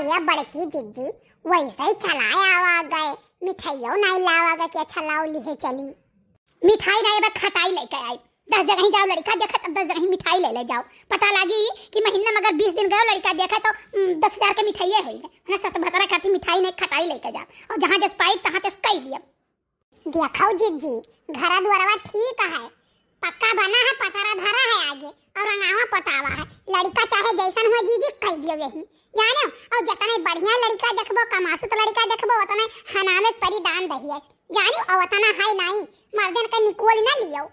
भैया बड़की जिज्जी वैसे ही चलाए आवा गए मिठाइयों नहीं लावा गए अच्छा लाओ लिए चली मिठाई नहीं बस खटाई लेके आई दस जगह जाओ लड़का देखे तब तो दस जगह मिठाई ले ले जाओ पता लगी कि महीना मगर बीस दिन गए लड़का देखे तो दस हजार के मिठाई हुई है सत भतरा खाती मिठाई नहीं खटाई लेके जाओ और जहाँ जस पाई तहाँ तस कई दिया देखो जिज्जी घर द्वारा ठीक है पक्का बना है पतारा धरा है आगे और रंगावा पतावा है लड़का चाहे जैसन हो जी जी कह दियो यही जानो और जतने बढ़िया लड़का देखबो कमासु तो लड़का देखबो उतने हनावे परिदान दहियस जानो और उतना है नहीं मर्दन के निकोल ना लियो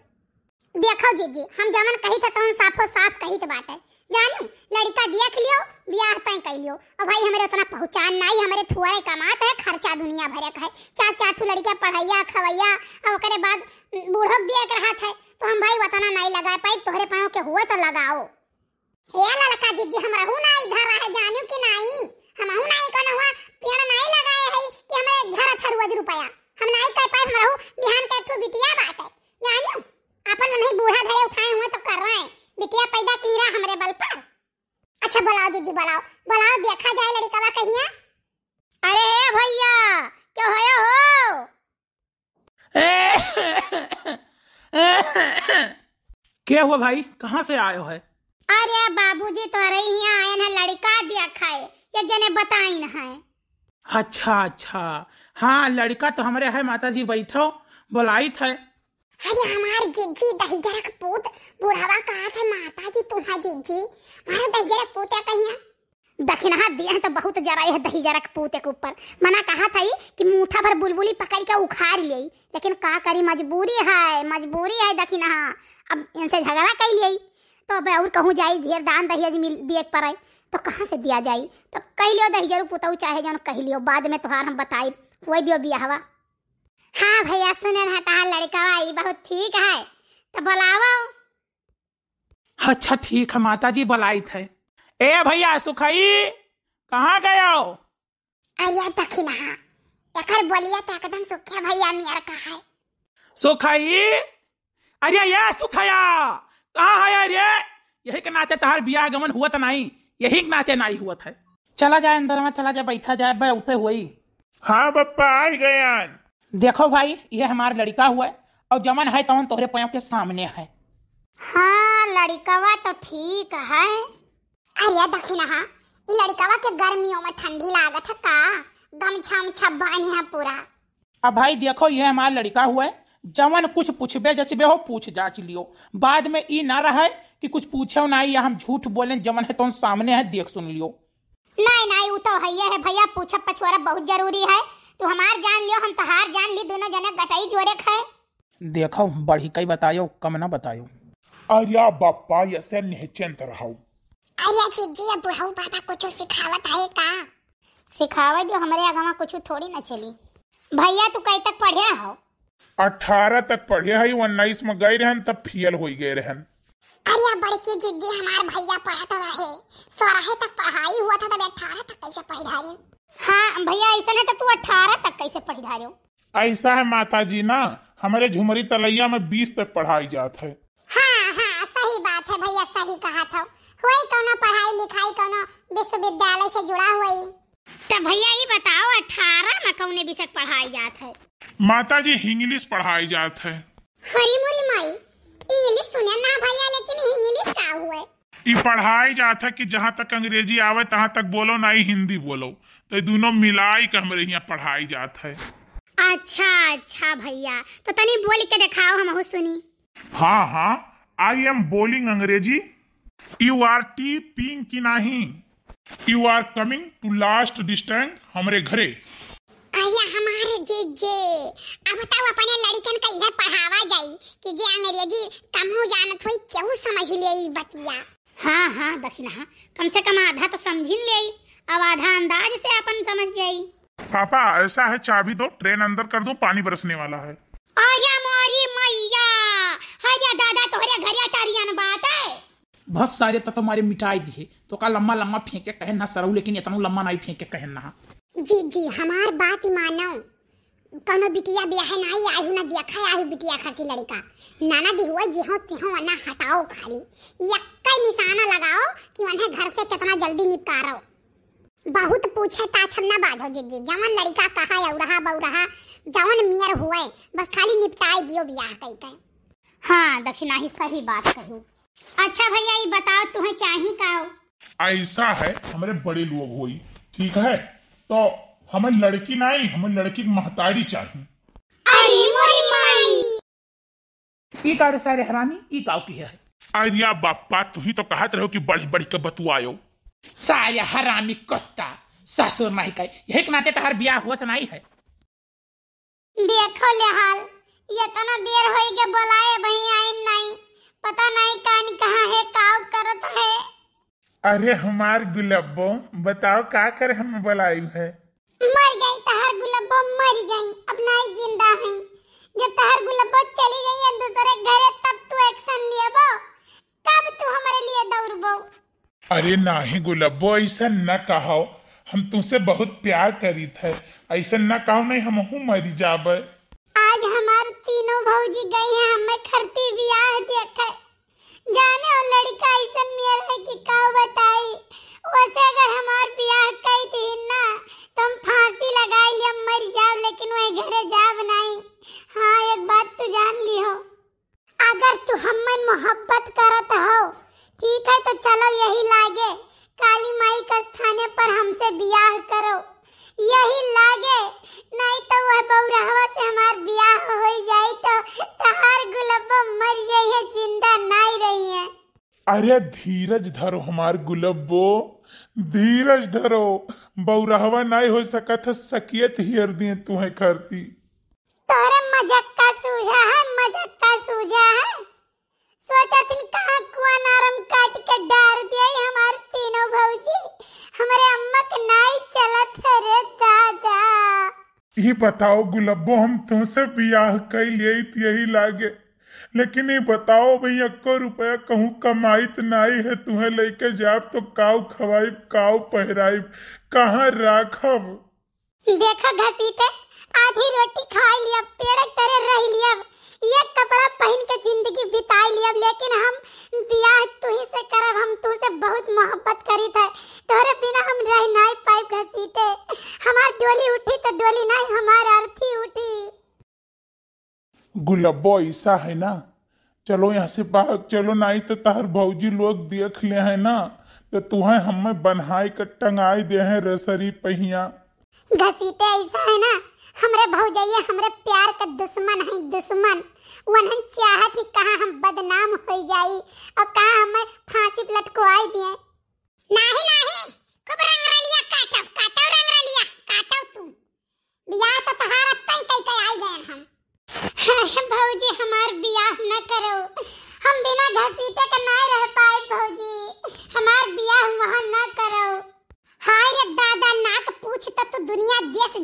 देखो जी जी हम जमन कही था तो साफो साफ कही बात है जानो लड़का देख लियो ब्याह तय कर लियो और भाई हमारे उतना पहचान नहीं हमारे थुआरे कमात है खर्चा दुनिया भरे का है साथू लड़का पढ़ाइया खवैया और ओकरे बाद बूढ़ोक दिए कर हाथ है तो हम भाई वतना नहीं लगा पाई तोहरे पाँव के हुआ तो लगाओ हे लड़का जीजी हम रहू ना इधर रह जानू कि नहीं हम हूं ना कोनो हुआ पेड़ नहीं लगाए है कि हमरे झरत हरुआ रुपया हम नहीं कह पाए हम क्या हुआ भाई कहाँ से आयो है अरे बाबूजी तो रही यहाँ ना लड़का दिया खाए ये जने बताई न है अच्छा अच्छा हाँ लड़का तो हमारे है माता जी बैठो बुलाई थे अरे हमारे जीजी दहिजरक पूत बुढ़ावा कहा थे माता जी तुम्हारे जीजी हमारे दहिजरक पूत है कहीं दखिनहा दिए हैं तो बहुत जराई है दही जरा पूते के ऊपर मना कहा था ही कि मूठा भर बुलबुली पकड़ के उखाड़ लिए लेकिन का करी मजबूरी है मजबूरी है दखिनहा अब इनसे झगड़ा कर लिए तो अब और कहूँ जाए ढेर दान दहिया जी मिल दिए पर तो कहाँ से दिया जाए तब तो कह लियो दही जरूर पुतऊ चाहे जो कह लियो बाद में तुहार हम बताई वही दियो बियाहवा हाँ भैया सुने रहा था लड़का भाई बहुत ठीक है तो बुलाओ अच्छा ठीक है माता जी बुलाई थे ए भैया सुखई कहा गया हो अरे दखिना एकर बोलिया तो एकदम सुखिया भैया मियर का है सुखई अरे ये सुखया कहा है अरे यही के नाचे तहार बियाह गमन हुआ था तो नहीं यही के नाचे नहीं हुआ था चला जाए अंदर में चला जाए बैठा जाए भाई उठे हुई हाँ बप्पा आ गया देखो भाई ये हमारा लड़का हुआ और जमन है तो तोहरे पैयों के सामने है हाँ लड़कवा तो ठीक है अरे दखिना ना इ लड़कावा के गर्मियों में ठंडी लागत है का गमछा उमछा बांध है पूरा अब भाई देखो ये हमारा लड़का हुआ है जवन कुछ पूछबे जचबे हो पूछ जाच लियो बाद में ई ना रहे कि कुछ पूछे ना या हम झूठ बोले जवन है तो सामने है देख सुन लियो नहीं नहीं वो तो है है भैया पूछा पछोरा बहुत जरूरी है तो हमार जान लियो हम तहार जान ली दोनों जने गटाई जोरे खाए देखो बड़ी कई बतायो कम ना बतायो अरे बप्पा ऐसे निश्चिंत रहो अरे अब बाबा कुछ सिखावत है का सिखावत जो हमारे आगवा कुछ थोड़ी ना चली भैया तू कई तक पढ़िया हो अठारह तक पढ़े है उन्नीस में गए रहन तब हो गए रहन अरे बड़की भैया रहे तक पढ़ाई हुआ था तब अठारह तक कैसे पढ़ रहे हाँ भैया ऐसा ना तो तू अठारह तक कैसे रहे ऐसा है माता जी ना हमारे झुमरी तलैया में बीस तक पढ़ाई जात है विश्वविद्यालय से जुड़ा हुआ तो भैया ये बताओ अठारह में कौन विषय पढ़ाई जात है माता जी इंग्लिश पढ़ाई जात है हरी मुरी माई इंग्लिश सुने ना भैया लेकिन इंग्लिश का हुआ ये पढ़ाई जात है कि जहाँ तक अंग्रेजी आवे तहाँ तक बोलो ना ही हिंदी बोलो तो दोनों मिलाई के हमारे यहाँ पढ़ाई जात है अच्छा अच्छा भैया तो तनी बोल के दिखाओ हम सुनी हाँ हाँ आई एम बोलिंग अंग्रेजी यू आर टी पिंग की नहीं you are coming to last distance हमारे घरे हमारे अब बताओ अपने लड़कन का इधर पढ़ावा जाई कि जे अंग्रेजी जानत होई केहू समझ बतिया हाँ हाँ दक्षिणा कम से कम आधा तो समझिन अब आधा अंदाज से अपन समझ जाई पापा ऐसा है चाबी दो ट्रेन अंदर कर दो पानी बरसने वाला है आया मोरी मैया हया दादा बहुत सारे तत्व मारे मिटाई दिए तो का लम्बा लम्बा फेंके कहना सरऊ लेकिन इतना लम्बा नहीं फेंके कहना जी जी हमार बात मानो कोनो बिटिया ब्याह ना आयु ना देखा आयु बिटिया खाती लड़का नाना दी हुआ जी हो ती हो ना हटाओ खाली यक्का निशाना लगाओ कि उन्हें घर से कितना जल्दी निपटारो बहुत पूछे ताछन ना बाजो जी जी जवन लड़का कहा या उड़ा रहा जवन मियर हुए बस खाली निपटाई दियो ब्याह कहीं कहीं हाँ दक्षिणा ही सही बात कहूँ अच्छा भैया ये बताओ तुम्हें चाहिए का हो ऐसा है हमारे बड़े लोग हुई ठीक है तो हमें लड़की नहीं हमें लड़की महतारी चाहिए ई का सारे हरानी ई गाँव की है अरे अरिया बापा तू ही तो कहत रहो कि बड़ी बड़ी के बतुआयो सारे हरानी कुत्ता सासुर नहीं कहे यही के नाते तहर ब्याह हुआ तो नहीं है देखो लेहाल ये तो ना देर होई के बुलाए भई आइन नहीं पता नहीं कान कहाँ है काव करत है अरे हमार गुलब्बो बताओ का कर हम बुलायु है मर गई तहार गुलब्बो मर गई अब नहीं जिंदा है जब तहार गुलब्बो चली गई है दूसरे घर तब तू एक्शन लियबो कब तू हमारे लिए दौड़बो अरे नाही गुलब्बो ऐसा न कहो हम तुमसे बहुत प्यार करी थे ऐसा न कहो नहीं हम हूँ मरी जाब आज हमारे तीनों भौजी गई है हमें खरती ब्याह देखा जाने और लड़का ऐसा मियल है कि का बताई वैसे अगर हमार बियाह कई दिन ना तुम तो फांसी लगा अरे धीरज धरो हमार गुलब्बो धीरज धरो बौरहवा नहीं हो सकत है सकियत ही दिए तुम्हें करती तोरे मजाक का सूझा है मजाक का सूझा है सोचा कुआं काट के दिया हमारे तीनों भौजी हमारे अम्मा के चलत है रे दादा ये बताओ गुलब्बो हम तुमसे ब्याह कर लिए यही लागे लेकिन ये बताओ भाई अक्को रुपया कहूँ कमाई तो नाई है तुहे लेके जाब तो काव खवाई काव पहराई कहाँ राखब देखो घसीटे आधी रोटी खा लिया पेड़ तरह रह लिया ये कपड़ा पहन के जिंदगी बिता लिया लेकिन हम लब्बो ऐसा है ना चलो यहाँ से भाग चलो नहीं तो तार भौजी लोग देख ले है ना तो तुम्हें हमें बनहाई कर टंगाई दे है रसरी पहिया घसीटे ऐसा है ना हमरे भौजैया हमरे प्यार का दुश्मन है दुश्मन वन चाहत ही कहा हम बदनाम हो जाई और कहा हमें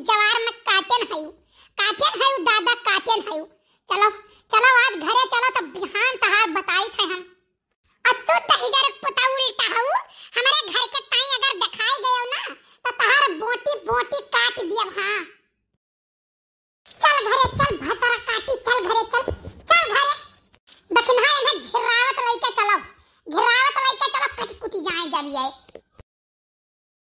जवार में काटन हयु काटन हयु दादा काटन हयु चलो चलो आज घरे चलो तब तो बिहान तहार बताई थे हम अब तो तहिजर पुता उल्टा हो हमारे घर के ताई अगर दिखाई गयो ना तो तहार बोटी बोटी काट दिया हां चल घरे चल भतरा काटी चल घरे चल चल घरे दखिन हां इन्हें घिरावत लेके चलो घिरावत लेके चलो कट कुटी जाए जब ये